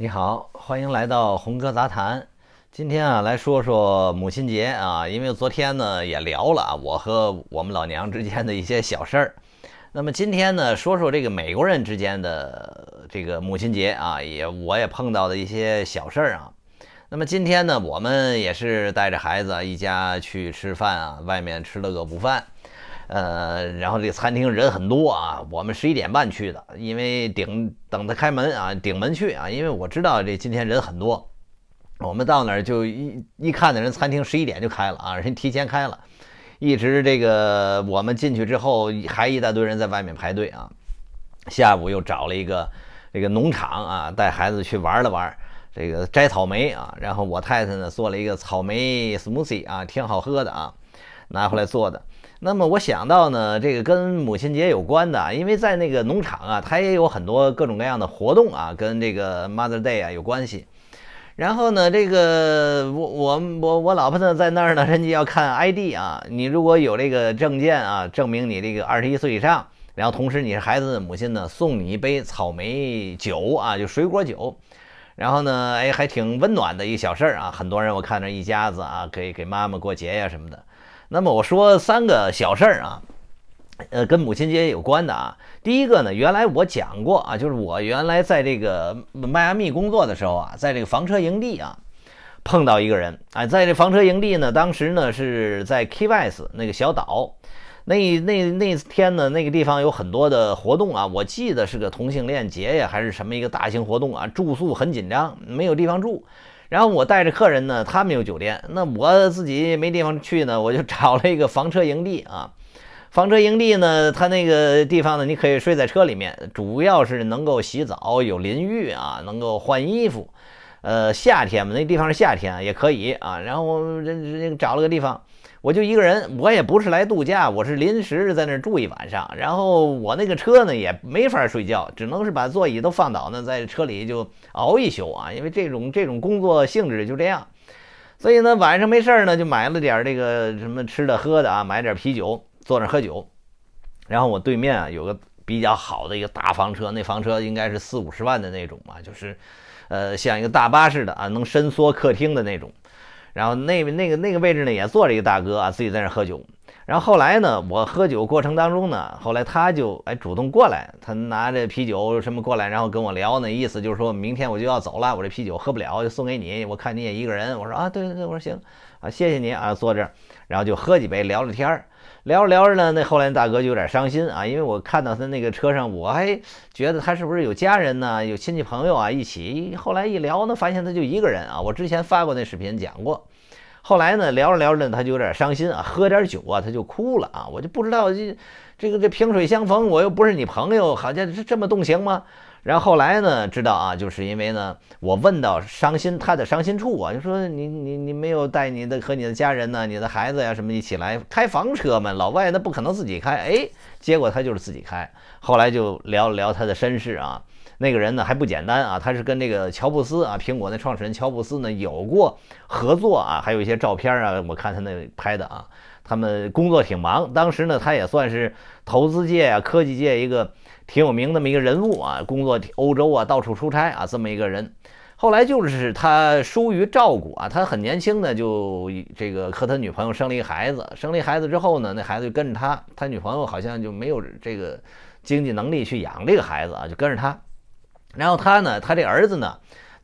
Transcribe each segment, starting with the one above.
你好，欢迎来到红哥杂谈。今天啊，来说说母亲节啊，因为昨天呢也聊了啊，我和我们老娘之间的一些小事儿。那么今天呢，说说这个美国人之间的这个母亲节啊，也我也碰到的一些小事儿啊。那么今天呢，我们也是带着孩子一家去吃饭啊，外面吃了个午饭。呃，然后这餐厅人很多啊，我们十一点半去的，因为顶等他开门啊，顶门去啊，因为我知道这今天人很多，我们到那儿就一一看的人餐厅十一点就开了啊，人提前开了，一直这个我们进去之后还一大堆人在外面排队啊。下午又找了一个这个农场啊，带孩子去玩了玩，这个摘草莓啊，然后我太太呢做了一个草莓 smoothie 啊，挺好喝的啊，拿回来做的。那么我想到呢，这个跟母亲节有关的，因为在那个农场啊，它也有很多各种各样的活动啊，跟这个 Mother Day 啊有关系。然后呢，这个我我我我老婆呢在那儿呢，人家要看 ID 啊，你如果有这个证件啊，证明你这个二十一岁以上，然后同时你是孩子的母亲呢，送你一杯草莓酒啊，就水果酒。然后呢，哎，还挺温暖的一小事儿啊。很多人我看着一家子啊，给给妈妈过节呀什么的。那么我说三个小事儿啊，呃，跟母亲节有关的啊。第一个呢，原来我讲过啊，就是我原来在这个迈阿密工作的时候啊，在这个房车营地啊，碰到一个人啊，在这房车营地呢，当时呢是在 Key West 那个小岛，那那那天呢，那个地方有很多的活动啊，我记得是个同性恋节呀，还是什么一个大型活动啊，住宿很紧张，没有地方住。然后我带着客人呢，他们有酒店，那我自己没地方去呢，我就找了一个房车营地啊。房车营地呢，它那个地方呢，你可以睡在车里面，主要是能够洗澡，有淋浴啊，能够换衣服。呃，夏天嘛，那地方是夏天，也可以啊。然后我这找了个地方，我就一个人，我也不是来度假，我是临时在那儿住一晚上。然后我那个车呢也没法睡觉，只能是把座椅都放倒，呢，在车里就熬一宿啊。因为这种这种工作性质就这样，所以呢晚上没事儿呢就买了点这个什么吃的喝的啊，买点啤酒坐那喝酒。然后我对面啊有个比较好的一个大房车，那房车应该是四五十万的那种嘛，就是。呃，像一个大巴似的啊，能伸缩客厅的那种，然后那那个那个位置呢，也坐着一个大哥啊，自己在那喝酒。然后后来呢，我喝酒过程当中呢，后来他就哎主动过来，他拿着啤酒什么过来，然后跟我聊，那意思就是说明天我就要走了，我这啤酒喝不了，就送给你。我看你也一个人，我说啊，对对对，我说行啊，谢谢你啊，坐这儿，然后就喝几杯，聊聊天儿。聊着聊着呢，那后来大哥就有点伤心啊，因为我看到他那个车上，我还觉得他是不是有家人呢，有亲戚朋友啊一起。后来一聊呢，发现他就一个人啊。我之前发过那视频讲过，后来呢聊着聊着呢，他就有点伤心啊，喝点酒啊他就哭了啊。我就不知道这这个这萍水相逢，我又不是你朋友，好像是这么动情吗？然后后来呢？知道啊，就是因为呢，我问到伤心他的伤心处啊，就说你你你没有带你的和你的家人呢，你的孩子呀什么一起来开房车嘛？老外那不可能自己开，哎，结果他就是自己开。后来就聊了聊他的身世啊，那个人呢还不简单啊，他是跟那个乔布斯啊，苹果的创始人乔布斯呢有过合作啊，还有一些照片啊，我看他那拍的啊，他们工作挺忙，当时呢他也算是投资界啊、科技界一个。挺有名那么一个人物啊，工作欧洲啊，到处出差啊，这么一个人，后来就是他疏于照顾啊，他很年轻呢，就这个和他女朋友生了一个孩子，生了一孩子之后呢，那孩子就跟着他，他女朋友好像就没有这个经济能力去养这个孩子啊，就跟着他，然后他呢，他这儿子呢。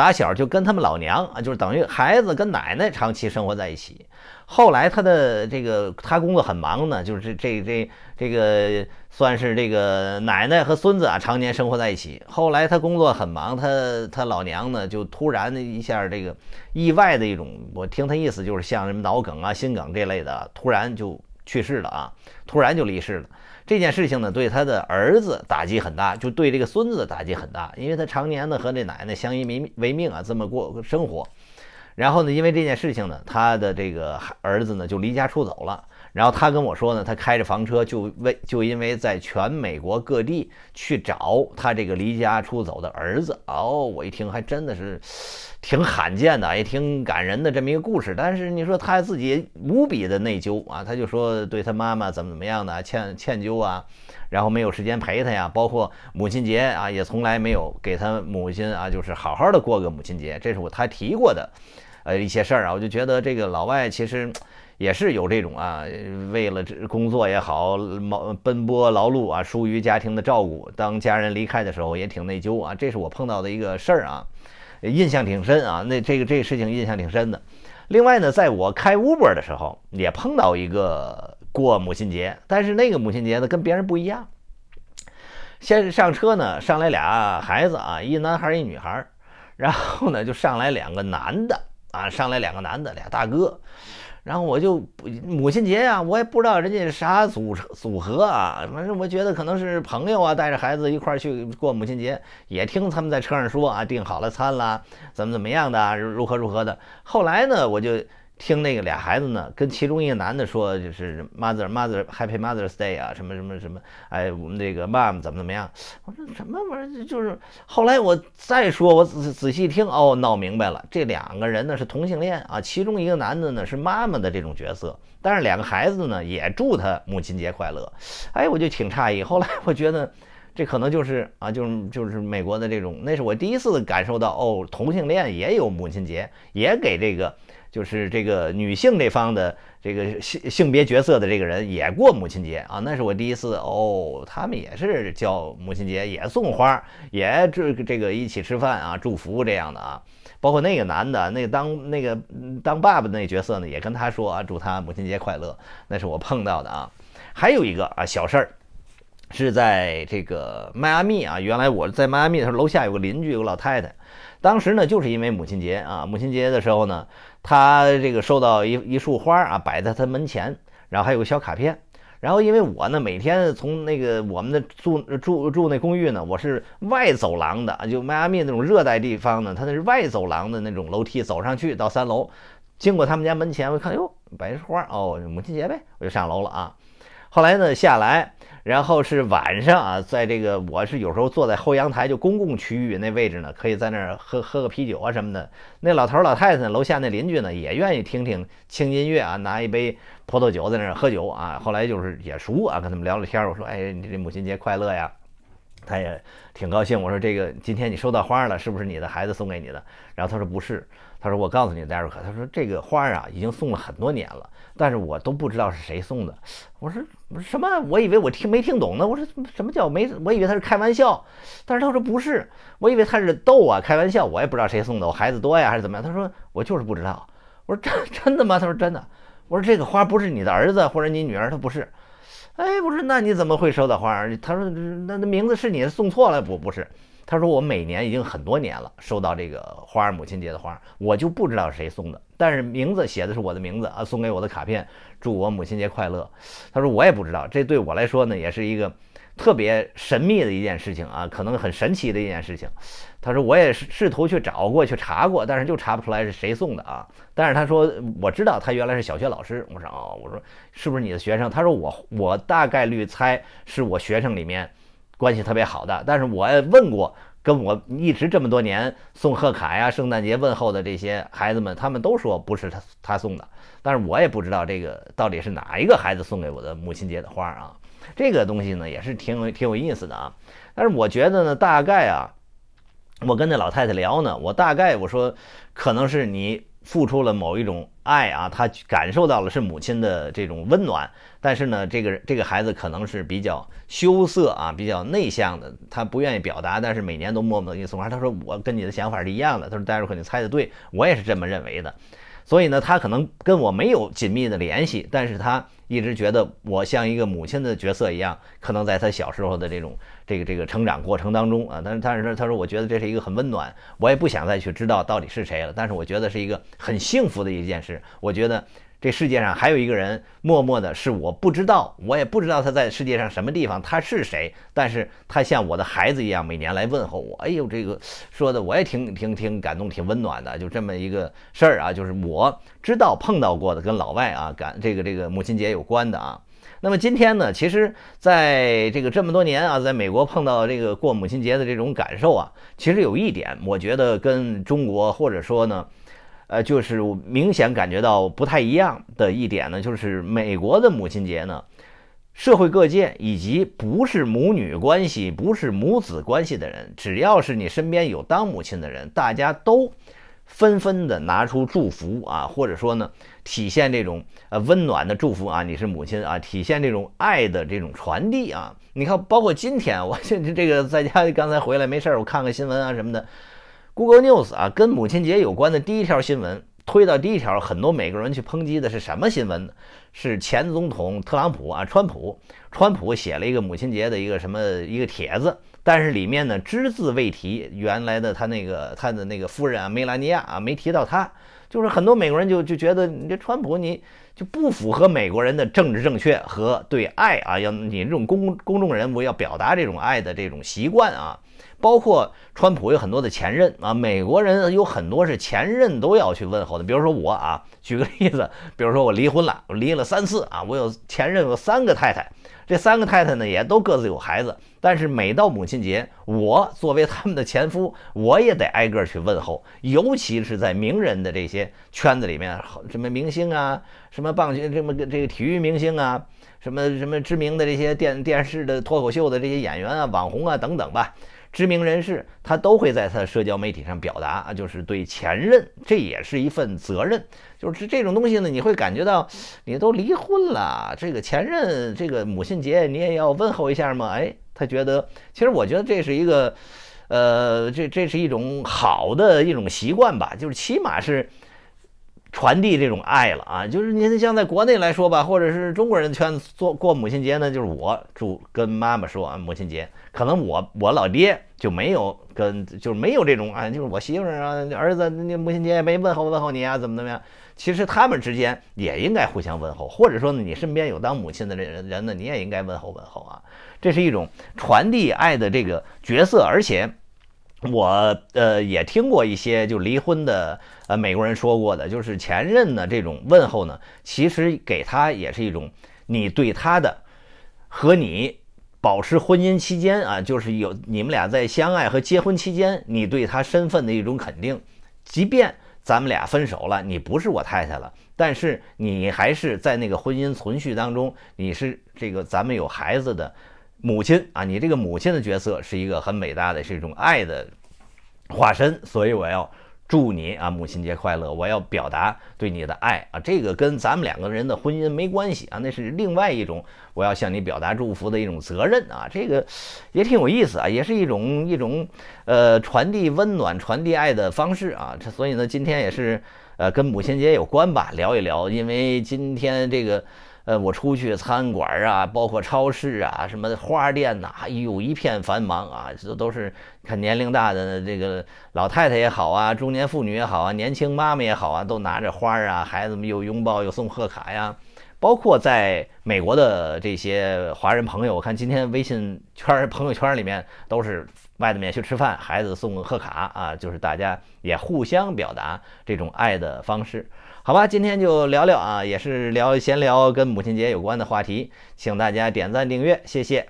打小就跟他们老娘啊，就是等于孩子跟奶奶长期生活在一起。后来他的这个他工作很忙呢，就是这这这这个算是这个奶奶和孙子啊常年生活在一起。后来他工作很忙，他他老娘呢就突然一下这个意外的一种，我听他意思就是像什么脑梗啊、心梗这类的，突然就去世了啊，突然就离世了。这件事情呢，对他的儿子打击很大，就对这个孙子打击很大，因为他常年呢和这奶奶相依为为命啊，这么过生活。然后呢，因为这件事情呢，他的这个儿子呢就离家出走了。然后他跟我说呢，他开着房车就为就因为在全美国各地去找他这个离家出走的儿子。哦，我一听还真的是挺罕见的，也挺感人的这么一个故事。但是你说他自己无比的内疚啊，他就说对他妈妈怎么怎么样的歉歉疚啊，然后没有时间陪他呀，包括母亲节啊，也从来没有给他母亲啊，就是好好的过个母亲节。这是我他提过的。呃，一些事儿啊，我就觉得这个老外其实也是有这种啊，为了这工作也好，忙奔波劳碌啊，疏于家庭的照顾，当家人离开的时候也挺内疚啊，这是我碰到的一个事儿啊，印象挺深啊，那这个这个事情印象挺深的。另外呢，在我开 Uber 的时候也碰到一个过母亲节，但是那个母亲节呢跟别人不一样，先上车呢上来俩孩子啊，一男孩一女孩，然后呢就上来两个男的。啊，上来两个男的，俩大哥，然后我就母亲节呀，我也不知道人家啥组成组合啊，反正我觉得可能是朋友啊，带着孩子一块去过母亲节，也听他们在车上说啊，订好了餐了，怎么怎么样的，如何如何的。后来呢，我就。听那个俩孩子呢，跟其中一个男的说，就是 mother mother happy mother's day 啊，什么什么什么，哎我们这个 mom 怎么怎么样？我说什么玩意儿，就是后来我再说，我仔仔细听，哦，闹明白了，这两个人呢是同性恋啊，其中一个男的呢是妈妈的这种角色，但是两个孩子呢也祝他母亲节快乐，哎，我就挺诧异，后来我觉得。这可能就是啊，就是就是美国的这种，那是我第一次感受到哦，同性恋也有母亲节，也给这个就是这个女性这方的这个性性别角色的这个人也过母亲节啊，那是我第一次哦，他们也是叫母亲节，也送花，也个这个一起吃饭啊，祝福这样的啊，包括那个男的那个当那个当爸爸那角色呢，也跟他说啊，祝他母亲节快乐，那是我碰到的啊，还有一个啊小事儿。是在这个迈阿密啊，原来我在迈阿密，的时候，楼下有个邻居，有个老太太。当时呢，就是因为母亲节啊，母亲节的时候呢，她这个收到一一束花啊，摆在她门前，然后还有个小卡片。然后因为我呢，每天从那个我们的住住住那公寓呢，我是外走廊的，就迈阿密那种热带地方呢，它那是外走廊的那种楼梯走上去到三楼，经过他们家门前，我一看，哟，摆一束花哦，母亲节呗，我就上楼了啊。后来呢，下来。然后是晚上啊，在这个我是有时候坐在后阳台，就公共区域那位置呢，可以在那儿喝喝个啤酒啊什么的。那老头老太太楼下那邻居呢，也愿意听听轻音乐啊，拿一杯葡萄酒在那儿喝酒啊。后来就是也熟啊，跟他们聊聊天。我说，哎，你这母亲节快乐呀，他也挺高兴。我说，这个今天你收到花了，是不是你的孩子送给你的？然后他说不是。他说：“我告诉你，戴瑞克，他说这个花儿啊，已经送了很多年了，但是我都不知道是谁送的。我说什么？我以为我听没听懂呢。我说什么叫没？我以为他是开玩笑。但是他说不是，我以为他是逗我开玩笑。我也不知道谁送的，我孩子多呀还是怎么样？他说我就是不知道。我说真真的吗？他说真的。我说这个花不是你的儿子或者你女儿。他不是。哎，不是，那你怎么会收到花儿？他说那那名字是你送错了不？不是。”他说：“我每年已经很多年了，收到这个花儿母亲节的花儿，我就不知道是谁送的，但是名字写的是我的名字啊，送给我的卡片，祝我母亲节快乐。”他说：“我也不知道，这对我来说呢，也是一个特别神秘的一件事情啊，可能很神奇的一件事情。”他说：“我也是试图去找过去查过，但是就查不出来是谁送的啊。”但是他说：“我知道他原来是小学老师。”我说：“哦，我说是不是你的学生？”他说：“我我大概率猜是我学生里面。”关系特别好的，但是我问过跟我一直这么多年送贺卡呀、圣诞节问候的这些孩子们，他们都说不是他他送的，但是我也不知道这个到底是哪一个孩子送给我的母亲节的花啊。这个东西呢，也是挺有挺有意思的啊。但是我觉得呢，大概啊，我跟那老太太聊呢，我大概我说可能是你付出了某一种。爱啊，他感受到了是母亲的这种温暖，但是呢，这个这个孩子可能是比较羞涩啊，比较内向的，他不愿意表达，但是每年都默默的给你送花。他说：“我跟你的想法是一样的。”他说：“戴叔肯定猜的对，我也是这么认为的。”所以呢，他可能跟我没有紧密的联系，但是他一直觉得我像一个母亲的角色一样，可能在他小时候的这种这个这个成长过程当中啊，但是但是他说，我觉得这是一个很温暖，我也不想再去知道到底是谁了，但是我觉得是一个很幸福的一件事，我觉得。这世界上还有一个人默默的，是我不知道，我也不知道他在世界上什么地方，他是谁。但是他像我的孩子一样，每年来问候我。哎呦，这个说的我也挺挺挺感动，挺温暖的。就这么一个事儿啊，就是我知道碰到过的跟老外啊，感这个这个母亲节有关的啊。那么今天呢，其实在这个这么多年啊，在美国碰到这个过母亲节的这种感受啊，其实有一点，我觉得跟中国或者说呢。呃，就是明显感觉到不太一样的一点呢，就是美国的母亲节呢，社会各界以及不是母女关系、不是母子关系的人，只要是你身边有当母亲的人，大家都纷纷的拿出祝福啊，或者说呢，体现这种呃温暖的祝福啊，你是母亲啊，体现这种爱的这种传递啊。你看，包括今天，我现 在这个在家刚才回来没事儿，我看看新闻啊什么的。Google News 啊，跟母亲节有关的第一条新闻推到第一条，很多美国人去抨击的是什么新闻？是前总统特朗普啊，川普，川普写了一个母亲节的一个什么一个帖子。但是里面呢，只字未提原来的他那个他的那个夫人啊，梅兰尼亚啊，没提到他。就是很多美国人就就觉得你这川普你就不符合美国人的政治正确和对爱啊，要你这种公公众人物要表达这种爱的这种习惯啊。包括川普有很多的前任啊，美国人有很多是前任都要去问候的。比如说我啊，举个例子，比如说我离婚了，我离了三次啊，我有前任有三个太太。这三个太太呢，也都各自有孩子，但是每到母亲节，我作为他们的前夫，我也得挨个去问候，尤其是在名人的这些圈子里面，什么明星啊，什么棒球，这么个这个体育明星啊，什么什么知名的这些电电视的脱口秀的这些演员啊，网红啊等等吧。知名人士他都会在他的社交媒体上表达，啊，就是对前任，这也是一份责任。就是这种东西呢，你会感觉到你都离婚了，这个前任这个母亲节你也要问候一下吗？哎，他觉得，其实我觉得这是一个，呃，这这是一种好的一种习惯吧，就是起码是。传递这种爱了啊，就是您像在国内来说吧，或者是中国人的圈子，过过母亲节呢，就是我主跟妈妈说啊，母亲节，可能我我老爹就没有跟，就是没有这种啊，就是我媳妇儿啊、儿子，那母亲节也没问候问候你啊，怎么怎么样？其实他们之间也应该互相问候，或者说呢，你身边有当母亲的这人人呢，你也应该问候问候啊，这是一种传递爱的这个角色，而且。我呃也听过一些就离婚的呃美国人说过的，就是前任呢这种问候呢，其实给他也是一种你对他的和你保持婚姻期间啊，就是有你们俩在相爱和结婚期间，你对他身份的一种肯定。即便咱们俩分手了，你不是我太太了，但是你还是在那个婚姻存续当中，你是这个咱们有孩子的。母亲啊，你这个母亲的角色是一个很伟大的，是一种爱的化身，所以我要祝你啊母亲节快乐！我要表达对你的爱啊，这个跟咱们两个人的婚姻没关系啊，那是另外一种，我要向你表达祝福的一种责任啊，这个也挺有意思啊，也是一种一种呃传递温暖、传递爱的方式啊。这所以呢，今天也是呃跟母亲节有关吧，聊一聊，因为今天这个。呃，我出去餐馆啊，包括超市啊，什么花店呐，哎呦，一片繁忙啊！这都是看年龄大的这个老太太也好啊，中年妇女也好啊，年轻妈妈也好啊，都拿着花啊，孩子们又拥抱又送贺卡呀。包括在美国的这些华人朋友，我看今天微信圈、朋友圈里面都是外面去吃饭，孩子送贺卡啊，就是大家也互相表达这种爱的方式。好吧，今天就聊聊啊，也是聊闲聊，跟母亲节有关的话题，请大家点赞订阅，谢谢。